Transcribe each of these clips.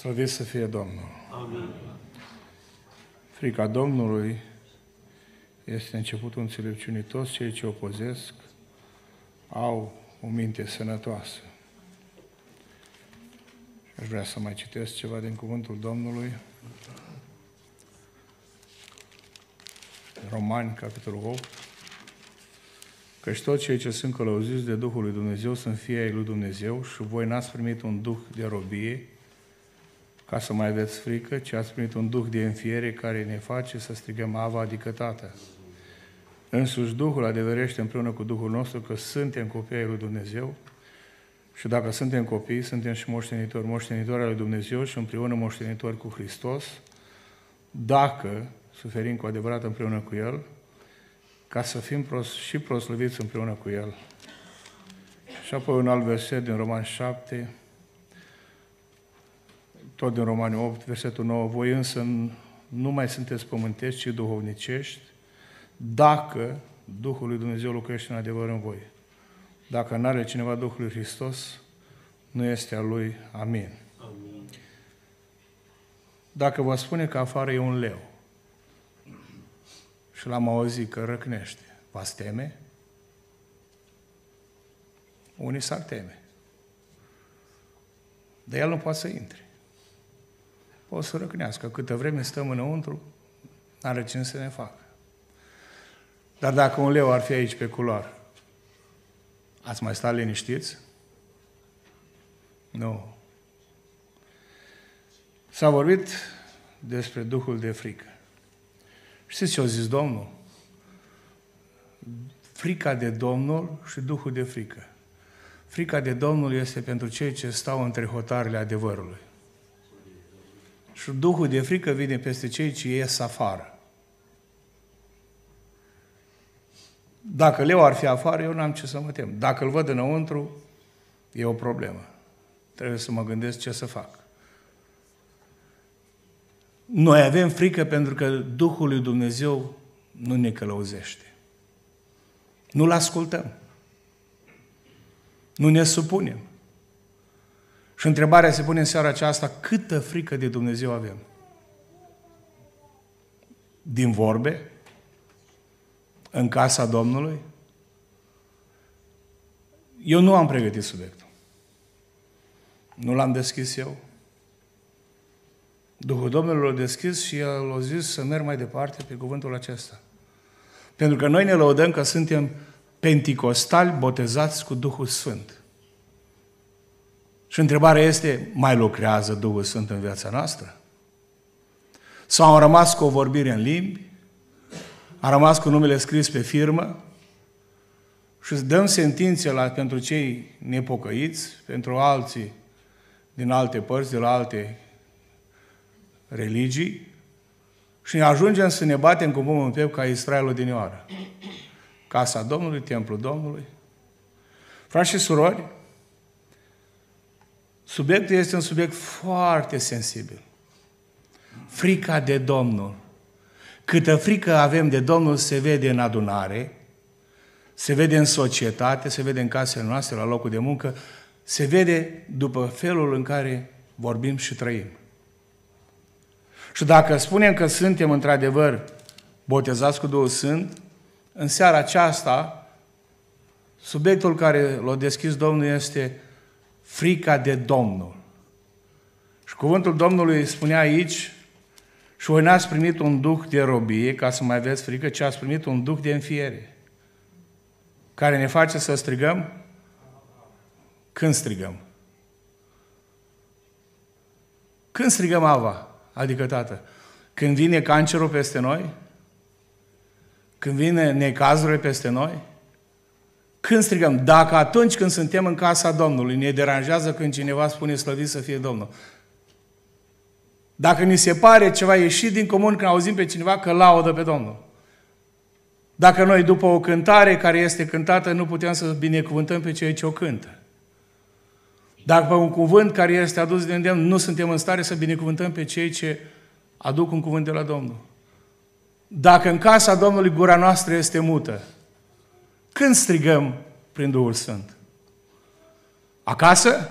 Slăviți să fie Domnul! Amin. Frica Domnului este începutul înțelepciunii. Toți cei ce opozesc au o minte sănătoasă. Și aș vrea să mai citesc ceva din cuvântul Domnului. Romani, capitolul 8. Căci toți cei ce sunt călăuziți de Duhul lui Dumnezeu sunt fii ai lui Dumnezeu și voi n-ați primit un duh de robie, ca să mai aveți frică, ci ați primit un duh de înfiere care ne face să strigăm Ava, adică Tată. Însuși Duhul adeverește împreună cu Duhul nostru că suntem copii ai lui Dumnezeu și dacă suntem copii, suntem și moștenitori, moștenitori al lui Dumnezeu și împreună moștenitori cu Hristos, dacă suferim cu adevărat împreună cu El, ca să fim pros- și prosluviți împreună cu El. Și apoi un alt verset din Roman 7, tot din Romani 8, versetul 9, voi însă nu mai sunteți pământești, ci duhovnicești, dacă Duhul lui Dumnezeu lucrește în adevăr în voi. Dacă nu are cineva Duhul lui Hristos, nu este al lui. Amin. Amin. Dacă vă spune că afară e un leu și l-am auzit că răcnește, vă teme? Unii s-ar teme. Dar el nu poate să intre o să răcnească. Câtă vreme stăm înăuntru, n-are ce să ne facă. Dar dacă un leu ar fi aici pe culoar, ați mai sta liniștiți? Nu. S-a vorbit despre Duhul de frică. Știți ce a zis Domnul? Frica de Domnul și Duhul de frică. Frica de Domnul este pentru cei ce stau între hotarele adevărului și Duhul de frică vine peste cei ce ies afară. Dacă leu ar fi afară, eu n-am ce să mă tem. Dacă îl văd înăuntru, e o problemă. Trebuie să mă gândesc ce să fac. Noi avem frică pentru că Duhul lui Dumnezeu nu ne călăuzește. Nu-L ascultăm. Nu ne supunem. Și întrebarea se pune în seara aceasta, câtă frică de Dumnezeu avem? Din vorbe? În casa Domnului? Eu nu am pregătit subiectul. Nu l-am deschis eu. Duhul Domnului l-a deschis și el a zis să merg mai departe pe cuvântul acesta. Pentru că noi ne lăudăm că suntem penticostali botezați cu Duhul Sfânt. Și întrebarea este, mai lucrează Duhul Sfânt în viața noastră? Sau am rămas cu o vorbire în limbi? Am rămas cu numele scris pe firmă? Și dăm sentințe la, pentru cei nepocăiți, pentru alții din alte părți, de la alte religii, și ne ajungem să ne batem cu pumnul în piept ca Israelul din oară. Casa Domnului, templul Domnului. Frați și surori, Subiectul este un subiect foarte sensibil. Frica de Domnul. Câtă frică avem de Domnul se vede în adunare, se vede în societate, se vede în casele noastre, la locul de muncă, se vede după felul în care vorbim și trăim. Și dacă spunem că suntem într-adevăr botezați cu Duhul Sfânt, în seara aceasta, subiectul care l-a deschis Domnul este frica de Domnul. Și cuvântul Domnului spunea aici, și voi n-ați primit un duh de robie ca să mai aveți frică, ci ați primit un duh de înfiere, care ne face să strigăm când strigăm. Când strigăm Ava, adică Tată? Când vine cancerul peste noi? Când vine necazurile peste noi? Când strigăm? Dacă atunci când suntem în casa Domnului ne deranjează când cineva spune slăvit să fie Domnul. Dacă ni se pare ceva ieșit din comun când auzim pe cineva că laudă pe Domnul. Dacă noi după o cântare care este cântată nu putem să binecuvântăm pe cei ce o cântă. Dacă pe un cuvânt care este adus de îndemn nu suntem în stare să binecuvântăm pe cei ce aduc un cuvânt de la Domnul. Dacă în casa Domnului gura noastră este mută, când strigăm prin Duhul Sfânt? Acasă?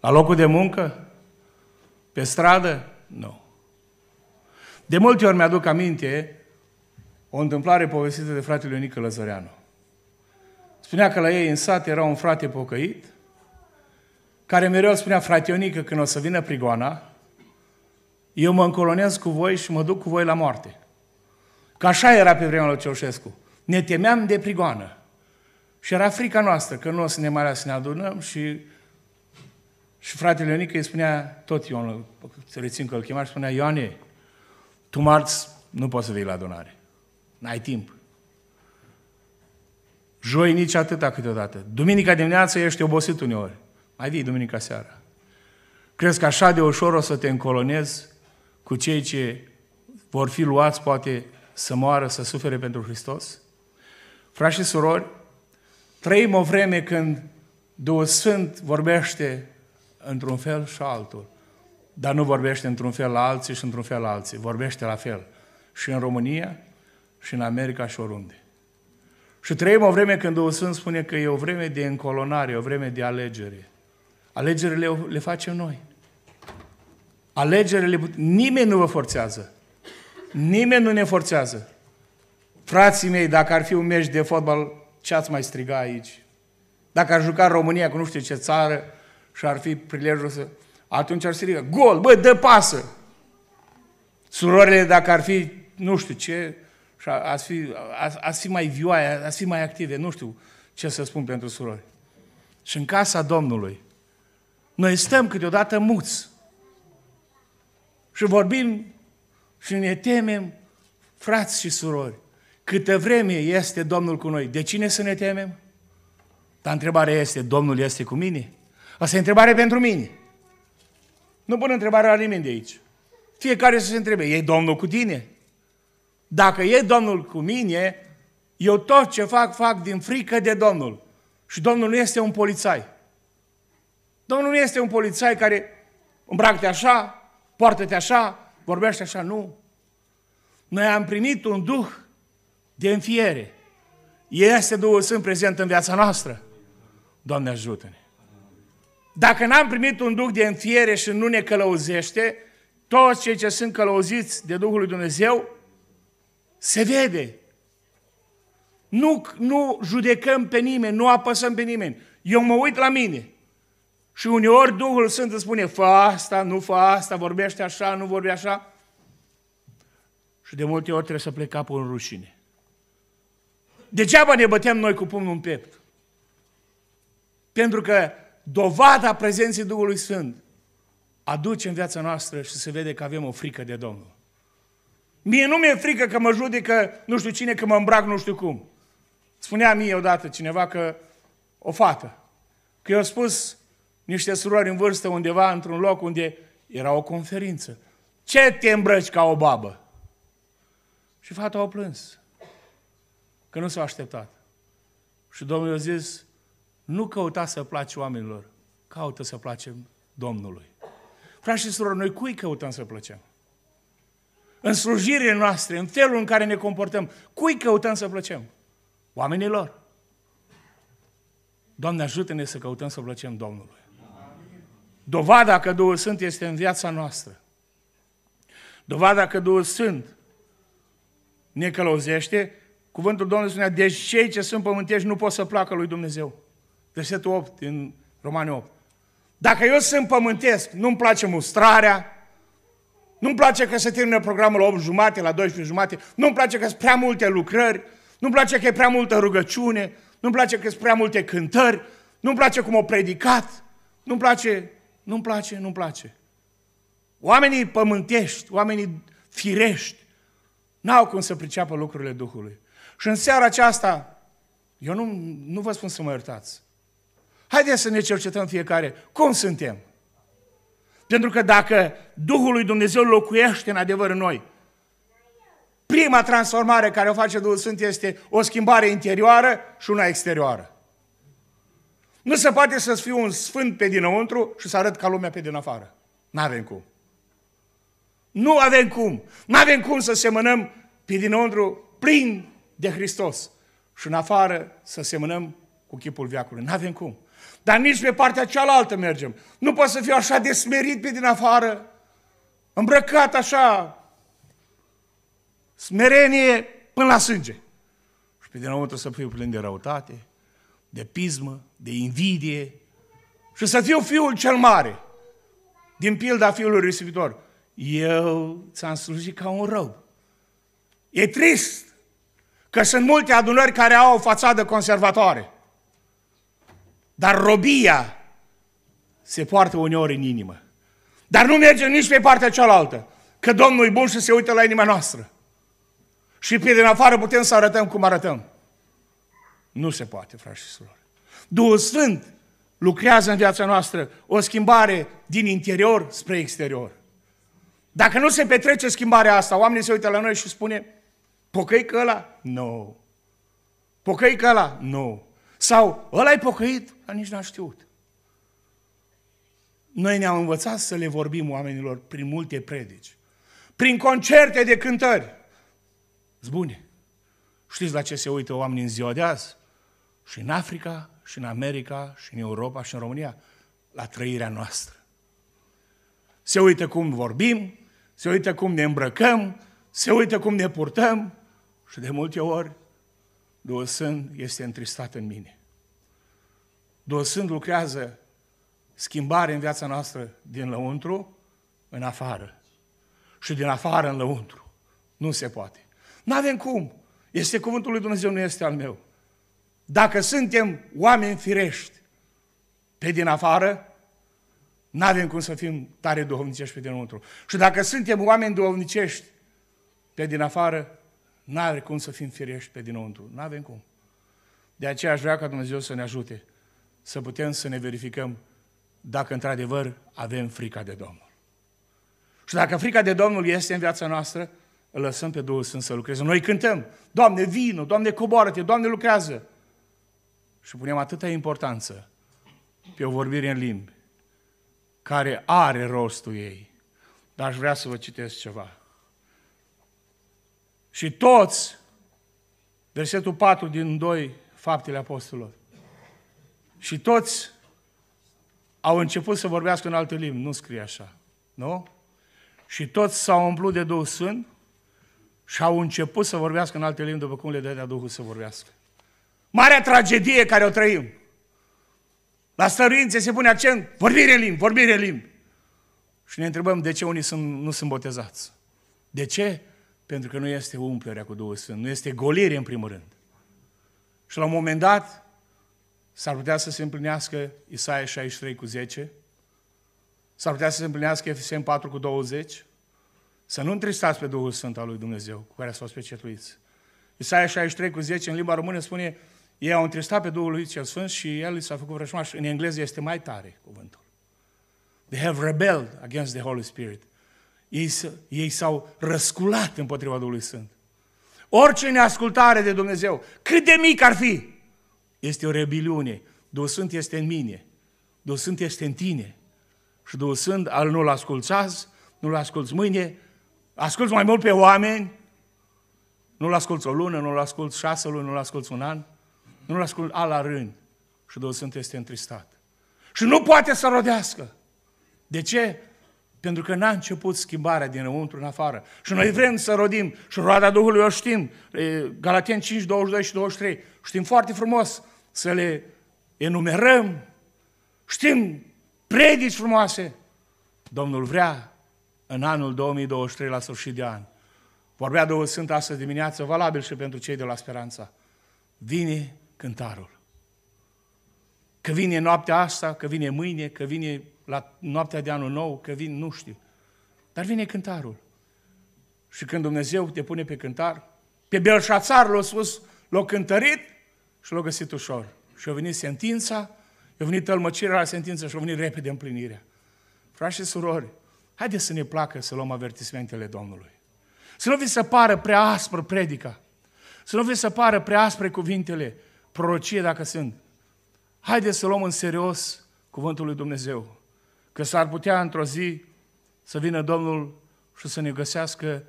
La locul de muncă? Pe stradă? Nu. De multe ori mi-aduc aminte o întâmplare povestită de fratele Ionică Lăzăreanu. Spunea că la ei în sat era un frate pocăit, care mereu spunea, frate Ionică, când o să vină prigoana, eu mă încolonez cu voi și mă duc cu voi la moarte. Că așa era pe vremea lui Ceaușescu ne temeam de prigoană. Și era frica noastră că nu o să ne mai să ne adunăm și, și fratele Ionică îi spunea, tot Ion, să rețin că îl chema, și spunea, Ioane, tu marți nu poți să vii la adunare. N-ai timp. Joi nici atâta câteodată. Duminica dimineața ești obosit uneori. Mai vii duminica seara. Crezi că așa de ușor o să te încolonezi cu cei ce vor fi luați, poate, să moară, să sufere pentru Hristos? Frați și surori, trăim o vreme când Duhul Sfânt vorbește într-un fel și altul, dar nu vorbește într-un fel la alții și într-un fel la alții, vorbește la fel și în România, și în America și oriunde. Și trăim o vreme când Duhul Sfânt spune că e o vreme de încolonare, o vreme de alegere. Alegerile le facem noi. Alegerile, nimeni nu vă forțează. Nimeni nu ne forțează. Frații mei, dacă ar fi un meci de fotbal, ce ați mai striga aici? Dacă ar juca România cu nu știu ce țară și ar fi prilejul să... Atunci ar striga, gol, bă, dă pasă! Surorile, dacă ar fi nu știu ce, și ați fi, ați, fi mai vioaie, ați fi mai active, nu știu ce să spun pentru surori. Și în casa Domnului, noi stăm câteodată muți și vorbim și ne temem, frați și surori. Câte vreme este Domnul cu noi, de cine să ne temem? Dar întrebarea este, Domnul este cu mine? Asta e întrebare pentru mine. Nu pun întrebarea la nimeni de aici. Fiecare să se întrebe, e Domnul cu tine? Dacă e Domnul cu mine, eu tot ce fac, fac din frică de Domnul. Și Domnul nu este un polițai. Domnul nu este un polițai care îmbracă-te așa, poartă-te așa, vorbește așa, nu. Noi am primit un duh de înfiere. Este Duhul Sfânt prezent în viața noastră. Doamne ajută-ne! Dacă n-am primit un Duh de înfiere și nu ne călăuzește, toți cei ce sunt călăuziți de Duhul lui Dumnezeu, se vede. Nu, nu judecăm pe nimeni, nu apăsăm pe nimeni. Eu mă uit la mine. Și uneori Duhul Sfânt îți spune, fă asta, nu fă asta, vorbește așa, nu vorbește așa. Și de multe ori trebuie să plec capul în rușine. Degeaba ne bătem noi cu pumnul în piept. Pentru că dovada prezenței Duhului Sfânt aduce în viața noastră și se vede că avem o frică de Domnul. Mie nu mi-e frică că mă judecă nu știu cine, că mă îmbrac nu știu cum. Spunea mie odată cineva că o fată, că i-au spus niște surori în vârstă undeva într-un loc unde era o conferință. Ce te îmbrăci ca o babă? Și fata a plâns că nu s-au așteptat. Și Domnul i-a zis, nu căuta să placi oamenilor, caută să placem Domnului. Frați și surori, noi cui căutăm să plăcem? În slujirile noastre, în felul în care ne comportăm, cui căutăm să plăcem? Oamenilor. Doamne, ajută-ne să căutăm să plăcem Domnului. Dovada că Duhul Sfânt este în viața noastră. Dovada că Duhul Sfânt ne călăuzește Cuvântul Domnului spunea, deci cei ce sunt pământești nu pot să placă lui Dumnezeu. Versetul 8 din Romani 8. Dacă eu sunt pământesc, nu-mi place mustrarea, nu-mi place că se termină programul la 8 jumate, la 12 jumate, nu-mi place că sunt prea multe lucrări, nu-mi place că e prea multă rugăciune, nu-mi place că sunt prea multe cântări, nu-mi place cum o predicat, nu-mi place, nu-mi place, nu-mi place. Oamenii pământești, oamenii firești, n-au cum să priceapă lucrurile Duhului. Și în seara aceasta, eu nu, nu vă spun să mă iertați. Haideți să ne cercetăm fiecare cum suntem. Pentru că dacă Duhul lui Dumnezeu locuiește în adevăr în noi, prima transformare care o face Duhul Sfânt este o schimbare interioară și una exterioară. Nu se poate să fiu un sfânt pe dinăuntru și să arăt ca lumea pe din afară. Nu avem cum. Nu avem cum. Nu avem cum să semănăm pe dinăuntru plin de Hristos și în afară să semănăm cu chipul veacului. N-avem cum. Dar nici pe partea cealaltă mergem. Nu pot să fiu așa desmerit pe din afară, îmbrăcat așa, smerenie până la sânge. Și pe dinăuntru să fiu plin de răutate, de pismă, de invidie și să fiu fiul cel mare. Din pilda fiului risipitor. Eu ți-am slujit ca un rău. E trist că sunt multe adunări care au o fațadă conservatoare. Dar robia se poartă uneori în inimă. Dar nu merge nici pe partea cealaltă, că Domnul e bun și se uită la inima noastră. Și pe din afară putem să arătăm cum arătăm. Nu se poate, frați și surori. Duhul Sfânt lucrează în viața noastră o schimbare din interior spre exterior. Dacă nu se petrece schimbarea asta, oamenii se uită la noi și spune, că ăla? Nu. No. că ăla? Nu. No. Sau ăla ai pocăit? Dar nici n-a știut. Noi ne-am învățat să le vorbim oamenilor prin multe predici, prin concerte de cântări. Zbune. Știți la ce se uită oamenii în ziua de azi? Și în Africa, și în America, și în Europa, și în România. La trăirea noastră. Se uită cum vorbim, se uită cum ne îmbrăcăm, se uită cum ne purtăm, și de multe ori, Duhul Sfânt este întristat în mine. Duhul Sfânt lucrează schimbare în viața noastră din lăuntru în afară și din afară în lăuntru. Nu se poate. Nu avem cum. Este cuvântul lui Dumnezeu, nu este al meu. Dacă suntem oameni firești pe din afară, nu avem cum să fim tare duhovnicești pe dinăuntru. Și dacă suntem oameni duhovnicești pe din afară, nu are cum să fim firești pe dinăuntru. Nu avem cum. De aceea aș vrea ca Dumnezeu să ne ajute să putem să ne verificăm dacă într-adevăr avem frica de Domnul. Și dacă frica de Domnul este în viața noastră, îl lăsăm pe Duhul Sfânt să lucreze. Noi cântăm, Doamne, vină, Doamne, coboară-te, Doamne, lucrează. Și punem atâta importanță pe o vorbire în limbi, care are rostul ei. Dar aș vrea să vă citesc ceva. Și toți, versetul 4 din 2, faptele apostolilor, și toți au început să vorbească în alte limbi, nu scrie așa, nu? Și toți s-au umplut de două sân și au început să vorbească în alte limbi după cum le dădea Duhul să vorbească. Marea tragedie care o trăim. La stăruințe se pune accent, vorbire limbi, vorbire limbi. Și ne întrebăm de ce unii sunt, nu sunt botezați. De ce? Pentru că nu este umplerea cu Duhul Sfânt, nu este golire în primul rând. Și la un moment dat s-ar putea să se împlinească Isaia 63 cu 10, s-ar putea să se împlinească Efesem 4 cu 20, să nu întristați pe Duhul Sfânt al lui Dumnezeu cu care s-au specietuiți. Isaia 63 cu 10 în limba română spune ei au întristat pe Duhul lui cel Sfânt și el s-a făcut vrăjmaș. În engleză este mai tare cuvântul. They have rebelled against the Holy Spirit ei, ei s-au răsculat împotriva Duhului Sfânt. Orice neascultare de Dumnezeu, cât de mic ar fi, este o rebeliune. Duhul Sfânt este în mine, Duhul Sfânt este în tine. Și Duhul Sfânt, al nu-L asculți azi, nu-L asculți mâine, asculți mai mult pe oameni, nu-L asculți o lună, nu-L asculți șase luni, nu-L asculți un an, nu-L asculți ala rând. Și Duhul Sfânt este întristat. Și nu poate să rodească. De ce? Pentru că n-a început schimbarea dinăuntru în afară. Și noi vrem să rodim și roada Duhului o știm. Galaten 5, 22 și 23. Știm foarte frumos să le enumerăm. Știm predici frumoase. Domnul vrea în anul 2023, la sfârșit de an. Vorbea Duhul Sfânt astăzi dimineață, valabil și pentru cei de la Speranța. Vine cântarul. Că vine noaptea asta, că vine mâine, că vine la noaptea de anul nou, că vin, nu știu. Dar vine cântarul. Și când Dumnezeu te pune pe cântar, pe Belșațar l-a spus, l-a cântărit și l-a găsit ușor. Și a venit sentința, a venit tălmăcirea la sentință și a venit repede împlinirea. Frați și surori, haideți să ne placă să luăm avertismentele Domnului. Să nu vi se pară prea aspră predica. Să nu vi se pară prea aspre cuvintele, prorocie dacă sunt. Haideți să luăm în serios cuvântul lui Dumnezeu că s-ar putea într-o zi să vină Domnul și să ne găsească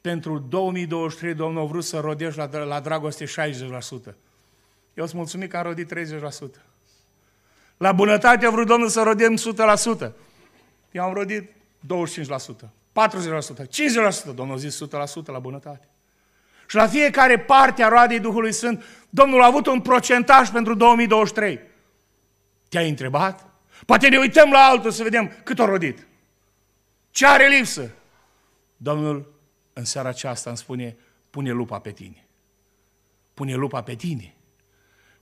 pentru 2023 Domnul a vrut să rodești la, la dragoste 60%. Eu sunt mulțumit că am rodit 30%. La bunătate a vrut Domnul să rodem 100%. Eu am rodit 25%, 40%, 50%. Domnul a zis 100% la bunătate. Și la fiecare parte a roadei Duhului Sfânt, Domnul a avut un procentaj pentru 2023. Te-ai întrebat? Poate ne uităm la altul să vedem cât a rodit. Ce are lipsă? Domnul, în seara aceasta îmi spune, pune lupa pe tine. Pune lupa pe tine.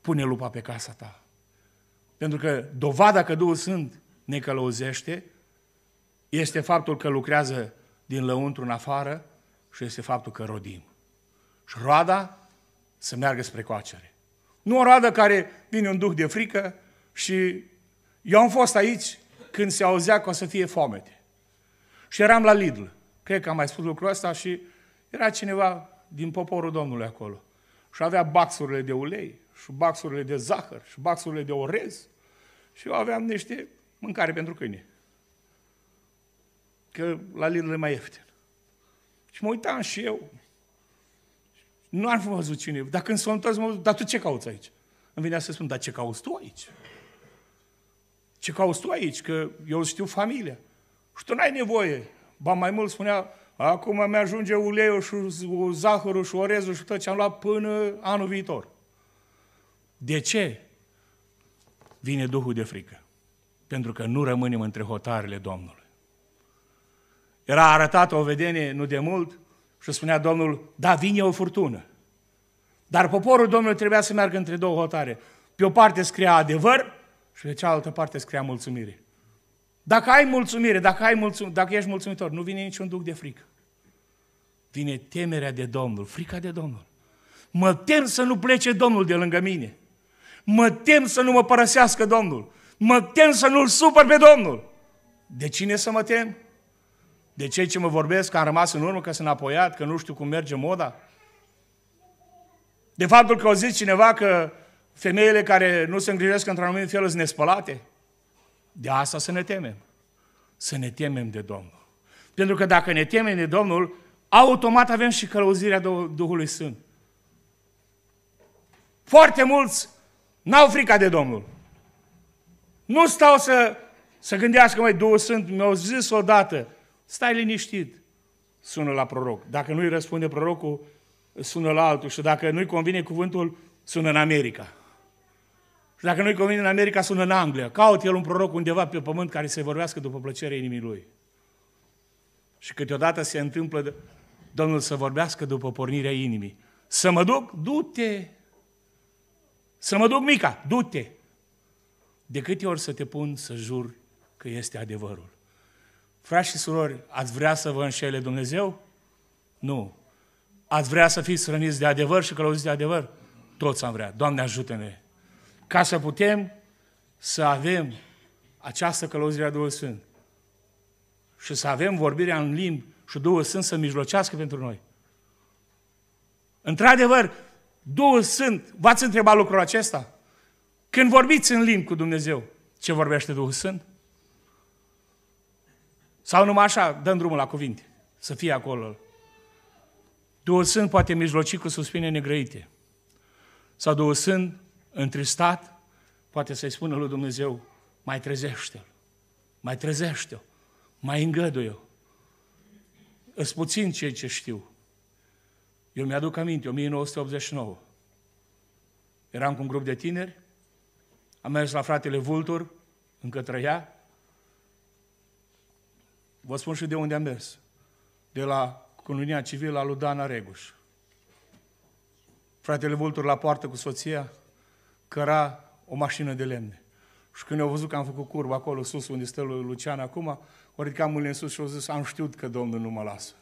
Pune lupa pe casa ta. Pentru că dovada că Duhul Sfânt ne călăuzește este faptul că lucrează din lăuntru în afară și este faptul că rodim. Și roada să meargă spre coacere. Nu o roadă care vine un duh de frică și eu am fost aici când se auzea că o să fie foamete. Și eram la Lidl. Cred că am mai spus lucrul ăsta și era cineva din poporul Domnului acolo. Și avea baxurile de ulei, și baxurile de zahăr, și baxurile de orez. Și eu aveam niște mâncare pentru câine. Că la Lidl e mai ieftin. Și mă uitam și eu. Nu am văzut cine. Dar când sunt s-o întors, mă dar tu ce cauți aici? Îmi venea să spun, dar ce cauți tu aici? Ce cauți tu aici? Că eu știu familia. Și tu n-ai nevoie. Ba mai mult spunea, acum mi-ajunge uleiul și zahărul și orezul și tot ce am luat până anul viitor. De ce? Vine Duhul de frică. Pentru că nu rămânem între hotarele Domnului. Era arătată o vedenie nu de mult și spunea Domnul, da, vine o furtună. Dar poporul Domnului trebuia să meargă între două hotare. Pe o parte scria adevăr și de cealaltă parte scria mulțumire. Dacă ai mulțumire, dacă, ai mulțum, dacă ești mulțumitor, nu vine niciun duc de frică. Vine temerea de Domnul, frica de Domnul. Mă tem să nu plece Domnul de lângă mine. Mă tem să nu mă părăsească Domnul. Mă tem să nu-L supăr pe Domnul. De cine să mă tem? De cei ce mă vorbesc că am rămas în urmă, că sunt apoiat, că nu știu cum merge moda? De faptul că o zis cineva că Femeile care nu se îngrijesc într-un anumit fel sunt nespălate. De asta să ne temem. Să ne temem de Domnul. Pentru că dacă ne temem de Domnul, automat avem și călăuzirea Duhului Sfânt. Foarte mulți n-au frica de Domnul. Nu stau să, să gândească, mai Duhul Sfânt mi-au zis odată, stai liniștit, sună la proroc. Dacă nu-i răspunde prorocul, sună la altul și dacă nu-i convine cuvântul, sună în America. Dacă nu-i convine în America, sună în Anglia. Caut el un proroc undeva pe pământ care să vorbească după plăcerea inimii lui. Și câteodată se întâmplă Domnul să vorbească după pornirea inimii. Să mă duc? Du-te! Să mă duc, Mica? Du-te! De câte ori să te pun să jur că este adevărul? Frați și surori, ați vrea să vă înșele Dumnezeu? Nu. Ați vrea să fiți răniți de adevăr și călăuziți de adevăr? Toți am vrea. Doamne, ajută-ne! ca să putem să avem această călăuzire a Duhului Sfânt și să avem vorbirea în limbi și Duhul Sfânt să mijlocească pentru noi. Într-adevăr, Duhul Sfânt, v-ați întrebat lucrul acesta? Când vorbiți în limbi cu Dumnezeu, ce vorbește Duhul Sfânt? Sau numai așa, dăm drumul la cuvinte, să fie acolo. Duhul Sfânt poate mijloci cu suspine negrăite. Sau Duhul Sfânt întristat, poate să-i spună lui Dumnezeu, mai trezește-l, mai trezește-o, mai îngăduie-o. Îs puțin cei ce știu. Eu mi-aduc aminte, 1989. Eram cu un grup de tineri, am mers la fratele Vultur, încă trăia. Vă spun și de unde am mers. De la Cununia Civilă a lui Dana Reguș. Fratele Vultur la poartă cu soția, căra o mașină de lemne. Și când au văzut că am făcut curba acolo sus, unde stă lui Lucian acum, o ridicat mâinile în sus și au zis, am știut că Domnul nu mă lasă.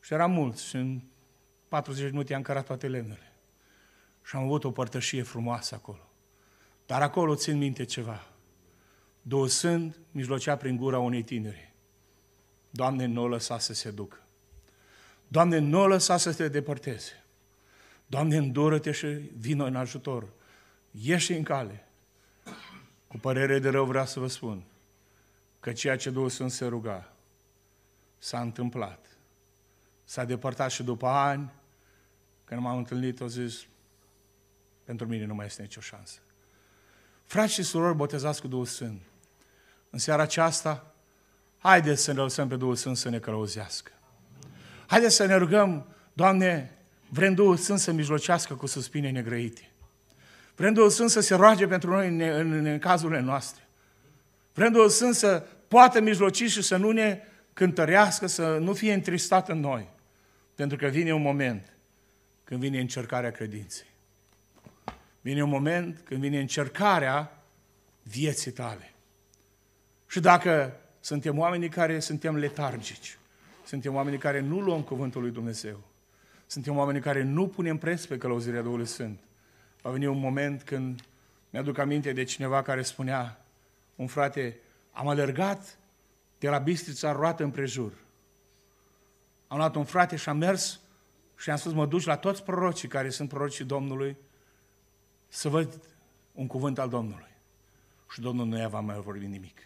Și eram mulți și în 40 de minute am cărat toate lemnele. Și am avut o părtășie frumoasă acolo. Dar acolo țin minte ceva. Dosând, mijlocea prin gura unei tineri. Doamne, nu o lăsa să se ducă. Doamne, nu o lăsa să te depărteze. Doamne, îndură-te și vină în ajutor ieși în cale. Cu părere de rău vreau să vă spun că ceea ce Duhul Sfânt se ruga s-a întâmplat. S-a depărtat și după ani, când m-am întâlnit, au zis, pentru mine nu mai este nicio șansă. Frați și surori botezați cu Duhul Sfânt, în seara aceasta, haideți să ne lăsăm pe Duhul Sfânt să ne călăuzească. Haideți să ne rugăm, Doamne, vrem Duhul Sfânt să mijlocească cu suspine negrăite. Vrem Duhul Sfânt să se roage pentru noi în, în, în cazurile noastre. Vrem Duhul Sfânt să poată mijloci și să nu ne cântărească, să nu fie întristat în noi. Pentru că vine un moment când vine încercarea credinței. Vine un moment când vine încercarea vieții tale. Și dacă suntem oamenii care suntem letargici, suntem oamenii care nu luăm cuvântul lui Dumnezeu, suntem oamenii care nu punem preț pe călăuzirea Duhului Sfânt, va veni un moment când mi-aduc aminte de cineva care spunea, un frate, am alergat de la Bistrița roată împrejur. Am luat un frate și am mers și am spus, mă duci la toți prorocii care sunt prorocii Domnului să văd un cuvânt al Domnului. Și Domnul nu i-a mai vorbit nimic.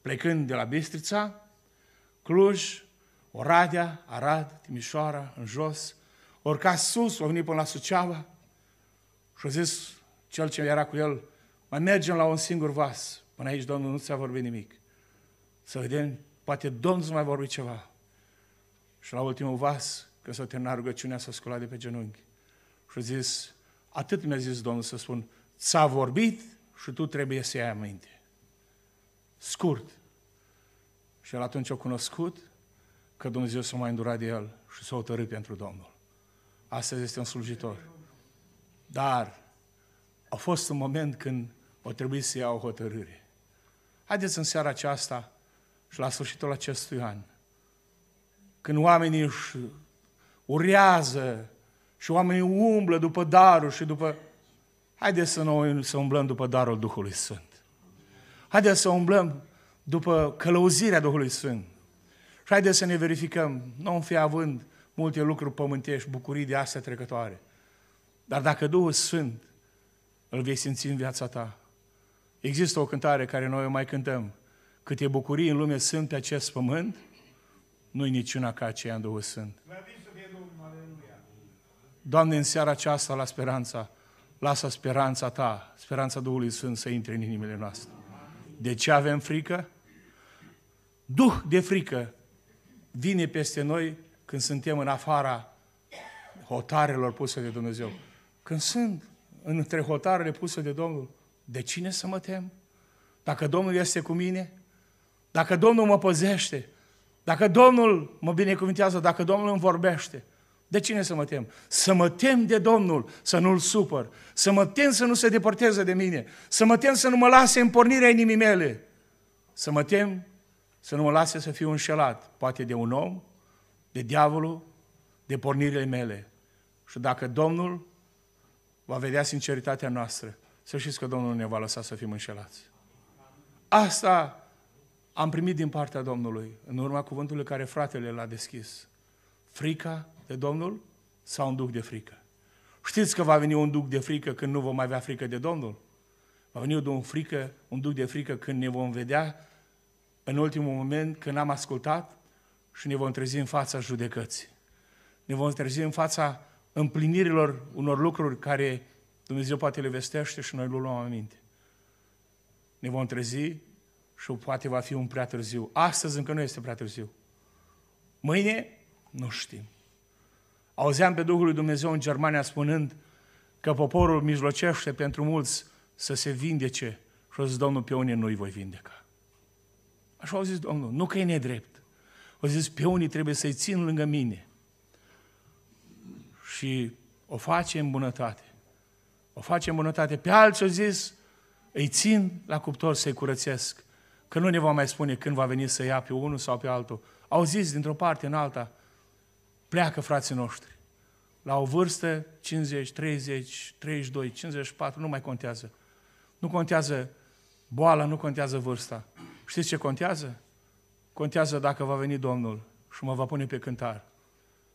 Plecând de la Bistrița, Cluj, Oradea, Arad, Timișoara, în jos, urca sus, o venit până la Suceava, și a zis cel ce era cu el, mai mergem la un singur vas. Până aici Domnul nu ți-a vorbit nimic. Să vedem, poate Domnul să mai vorbi ceva. Și la ultimul vas, când s-a terminat rugăciunea, s-a sculat de pe genunchi. Și a zis, atât mi-a zis Domnul să spun, ți-a vorbit și tu trebuie să iei aminte. Scurt. Și el atunci a cunoscut că Dumnezeu s-a mai îndurat de el și s-a otărât pentru Domnul. Astăzi este un slujitor. Dar a fost un moment când o trebuie să iau o hotărâre. Haideți în seara aceasta și la sfârșitul acestui an, când oamenii își urează și oamenii umblă după darul și după... Haideți să noi să umblăm după darul Duhului Sfânt. Haideți să umblăm după călăuzirea Duhului Sfânt. Și haideți să ne verificăm, nu fi având multe lucruri pământești, bucurii de astea trecătoare, dar dacă Duhul Sfânt îl vei simți în viața ta, există o cântare care noi o mai cântăm. Câte bucurii în lume sunt pe acest pământ, nu-i niciuna ca aceea în Duhul Sfânt. Doamne, în seara aceasta la speranța, lasă speranța ta, speranța Duhului Sfânt să intre în inimile noastre. De ce avem frică? Duh de frică vine peste noi când suntem în afara hotarelor puse de Dumnezeu. Când sunt între hotarele puse de Domnul, de cine să mă tem? Dacă Domnul este cu mine, dacă Domnul mă păzește, dacă Domnul mă binecuvintează, dacă Domnul îmi vorbește, de cine să mă tem? Să mă tem de Domnul, să nu-L supăr, să mă tem să nu se depărteze de mine, să mă tem să nu mă lase în pornirea inimii mele, să mă tem să nu mă lase să fiu înșelat, poate de un om, de diavolul, de pornirile mele. Și dacă Domnul va vedea sinceritatea noastră. Să știți că Domnul ne va lăsa să fim înșelați. Asta am primit din partea Domnului, în urma cuvântului care fratele l-a deschis. Frica de Domnul sau un duc de frică? Știți că va veni un duc de frică când nu vom mai avea frică de Domnul? Va veni un, frică, un duc de frică când ne vom vedea în ultimul moment, când am ascultat și ne vom trezi în fața judecății. Ne vom trezi în fața împlinirilor unor lucruri care Dumnezeu poate le vestește și noi le luăm aminte. Ne vom trezi și poate va fi un prea târziu. Astăzi încă nu este prea târziu. Mâine nu știm. Auzeam pe Duhul lui Dumnezeu în Germania spunând că poporul mijlocește pentru mulți să se vindece și o zis, Domnul, pe unii nu-i voi vindeca. Așa au zis Domnul, nu că e nedrept. O zis, pe unii trebuie să-i țin lângă mine și o face în bunătate. O face în bunătate. Pe alții au zis, îi țin la cuptor să-i curățesc. Că nu ne va mai spune când va veni să ia pe unul sau pe altul. Au zis dintr-o parte în alta, pleacă frații noștri. La o vârstă, 50, 30, 32, 54, nu mai contează. Nu contează boala, nu contează vârsta. Știți ce contează? Contează dacă va veni Domnul și mă va pune pe cântar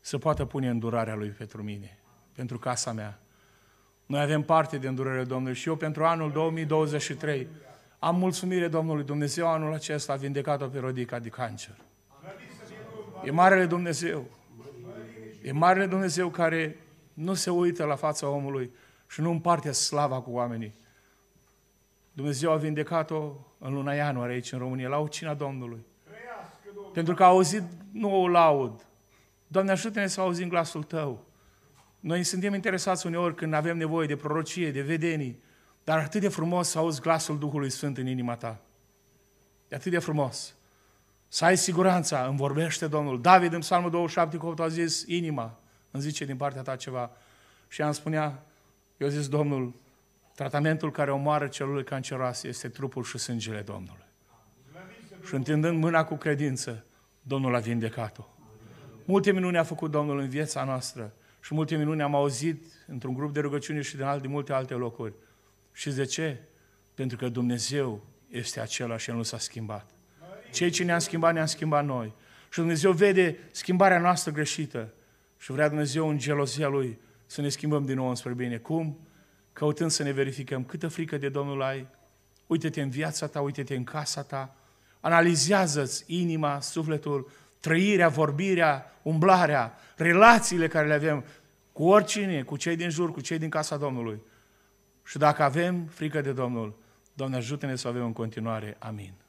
să poată pune îndurarea Lui pentru mine, pentru casa mea. Noi avem parte de îndurarea Domnului și eu pentru anul 2023 am mulțumire Domnului Dumnezeu, anul acesta a vindecat-o pe Rodica de cancer. E Marele Dumnezeu. E Marele Dumnezeu care nu se uită la fața omului și nu împarte slava cu oamenii. Dumnezeu a vindecat-o în luna ianuarie aici în România, la ucina Domnului. Pentru că a auzit, nu o laud, Doamne, ajută-ne să auzim glasul Tău. Noi suntem interesați uneori când avem nevoie de prorocie, de vedenii, dar atât de frumos să auzi glasul Duhului Sfânt în inima ta. E atât de frumos. Să ai siguranța, îmi vorbește Domnul. David în Psalmul 27 cu a zis, inima îmi zice din partea ta ceva. Și am spunea, eu zis Domnul, tratamentul care omoară celule canceroase este trupul și sângele Domnului. Și întindând mâna cu credință, Domnul a vindecat-o. Multe minuni a făcut Domnul în viața noastră și multe minuni am auzit într-un grup de rugăciune și din alte, multe alte locuri. Și de ce? Pentru că Dumnezeu este același, El nu s-a schimbat. Cei ce ne am schimbat, ne am schimbat noi. Și Dumnezeu vede schimbarea noastră greșită și vrea Dumnezeu în gelozia Lui să ne schimbăm din nou înspre bine. Cum? Căutând să ne verificăm câtă frică de Domnul ai, uite-te în viața ta, uite-te în casa ta, analizează-ți inima, sufletul, trăirea, vorbirea, umblarea, relațiile care le avem cu oricine, cu cei din jur, cu cei din casa Domnului. Și dacă avem frică de Domnul, Doamne ajută-ne să avem în continuare. Amin.